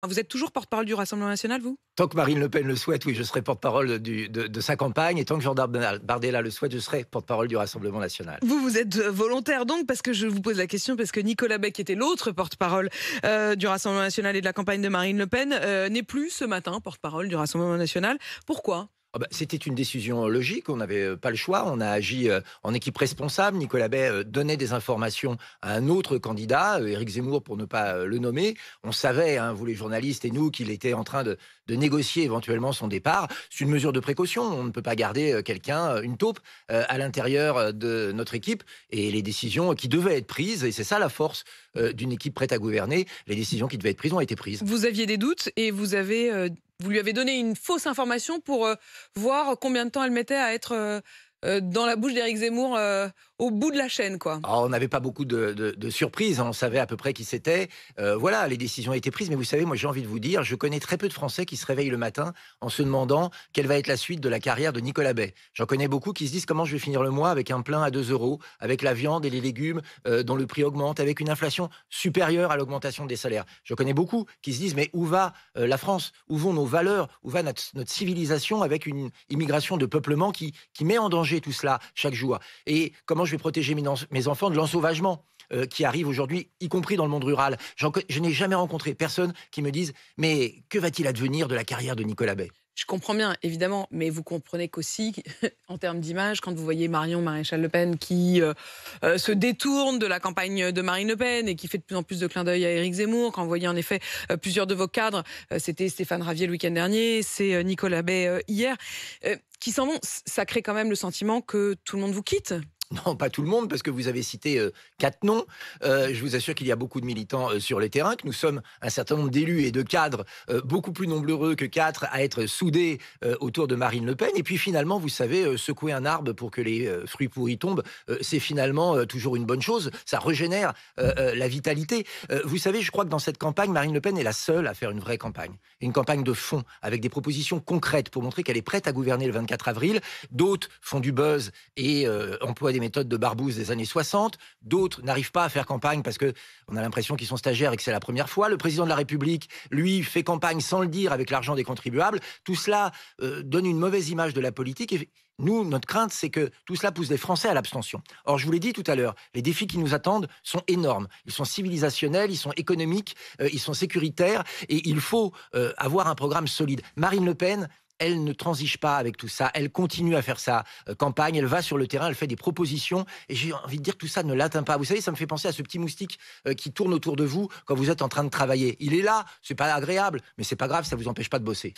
Ah, vous êtes toujours porte-parole du Rassemblement national, vous Tant que Marine Le Pen le souhaite, oui, je serai porte-parole de, sa campagne. Et tant que Jean Bardella le souhaite, je serai porte-parole du Rassemblement national. Vous, vous êtes euh, volontaire donc, parce que je vous pose la question, parce que Nicolas Beck était l'autre porte-parole euh, du Rassemblement national et de la campagne de Marine Le Pen, euh, n'est plus ce matin porte-parole du Rassemblement national. Pourquoi ah bah, c'était une décision euh, logique, on n'avait euh, pas le choix, on a agi euh, en équipe responsable. Nicolas Bay donnait des informations à un autre candidat, Eric Zemmour pour ne pas le nommer. On savait, hein, vous les journalistes et nous, qu'il était en train de, de négocier éventuellement son départ. C'est une mesure de précaution, on ne peut pas garder quelqu'un, une taupe, à l'intérieur de notre équipe. Et les décisions qui devaient être prises, et c'est ça la force d'une équipe prête à gouverner, les décisions qui devaient être prises ont été prises. Vous aviez des doutes et vous avez vous lui avez donné une fausse information pour euh, voir combien de temps elle mettait à être euh, euh, dans la bouche d'Éric Zemmour au bout de la chaîne, quoi. Alors, ah, on n'avait pas beaucoup de, surprises, on savait à peu près qui c'était. Euh, voilà, les décisions ont été prises, mais vous savez, moi j'ai envie de vous dire, je connais très peu de Français qui se réveillent le matin en se demandant quelle va être la suite de la carrière de Nicolas Bay. J'en connais beaucoup qui se disent comment je vais finir le mois avec un plein à 2 euros, avec la viande et les légumes euh, dont le prix augmente, avec une inflation supérieure à l'augmentation des salaires. J'en connais beaucoup qui se disent mais où va euh, la France Où vont nos valeurs Où va notre, notre civilisation avec une immigration de peuplement qui, qui met en danger tout cela chaque jour Et comment je vais protéger mes, enfants de l'ensauvagement euh, qui arrive aujourd'hui, y compris dans le monde rural. Je n'ai jamais rencontré personne qui me dise mais que va-t-il advenir de la carrière de Nicolas Bay je comprends bien, évidemment, mais vous comprenez qu'aussi, en termes d'image, quand vous voyez Marion Maréchal Le Pen qui euh, euh, se détourne de la campagne de Marine Le Pen et qui fait de plus en plus de clins d'œil à Éric Zemmour, quand vous voyez en effet plusieurs de vos cadres, c'était Stéphane Ravier le week-end dernier, c'est Nicolas Bay hier, qui s'en vont, ça crée quand même le sentiment que tout le monde vous quitte, Non, pas tout le monde, parce que vous avez cité euh, quatre noms. Euh, je vous assure qu'il y a beaucoup de militants euh, sur le terrain, que nous sommes un certain nombre d'élus et de cadres beaucoup plus nombreux que quatre à être soudés autour de Marine Le Pen. Et puis finalement, vous savez, secouer un arbre pour que les fruits pourris tombent, c'est finalement toujours une bonne chose. Ça régénère la vitalité. vous savez, je crois que dans cette campagne, Marine Le Pen est la seule à faire une vraie campagne, une campagne de fond, avec des propositions concrètes pour montrer qu'elle est prête à gouverner le 24 avril. D'autres font du buzz et emploient des méthodes de Barbouze des années 60. D'autres n'arrivent pas à faire campagne parce qu'on a l'impression qu'ils sont stagiaires et que c'est la première fois. Le président de la République, lui, fait campagne sans le dire avec l'argent des contribuables. Tout cela euh, donne une mauvaise image de la politique. Et nous, notre crainte, c'est que tout cela pousse les Français à l'abstention. Or, je vous l'ai dit tout à l'heure, les défis qui nous attendent sont énormes. Ils sont civilisationnels, ils sont économiques, euh, ils sont sécuritaires, et il faut euh, avoir un programme solide. Marine Le Pen elle ne transige pas avec tout ça. Elle continue à faire sa euh, campagne. Elle va sur le terrain. Elle fait des propositions. Et j'ai envie de dire que tout ça ne l'atteint pas. Vous savez, ça me fait penser à ce petit moustique euh, qui tourne autour de vous quand vous êtes en train de travailler. Il est là. C'est pas agréable, mais c'est pas grave. Ça vous empêche pas de bosser.